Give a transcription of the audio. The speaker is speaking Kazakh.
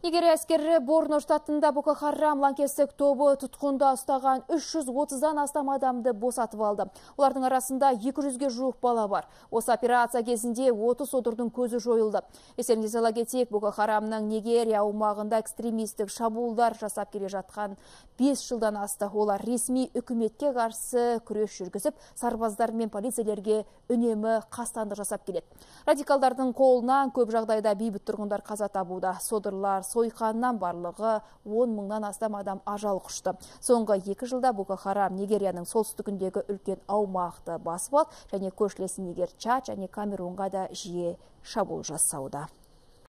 Нигерия әскері Борно штатында Бұқы Харрам ланкестік тобы тұтқында ұстаған 330-дан астам адамды босатып алды. Олардың арасында 200-ге жуық бала бар. Осы операция кезінде 30 содырдың көзі жойылды. Есерінде сала кетек Бұқы Нигерия аумағында экстремистік шабуылдар жасап келе жатқан 5 жылдан асты. Олар ресми үкіметке қарсы күрес жүргізіп, сарбаздар мен полицейлерге үнемі қастандық жасап келеді. Радикалдардың қолынан көп жағдайда бейбіт тұрғындар қаза табуда. Содырлар Сойқаннан барлығы 10 мыңнан астам адам ажал құшты. Соңғы екі жылда Боко Харам Нигерияның солтүстігіндегі үлкен аумақты басып алды және көршілес Нигер Чад және Камерунға да жиі шабуыл жасауда.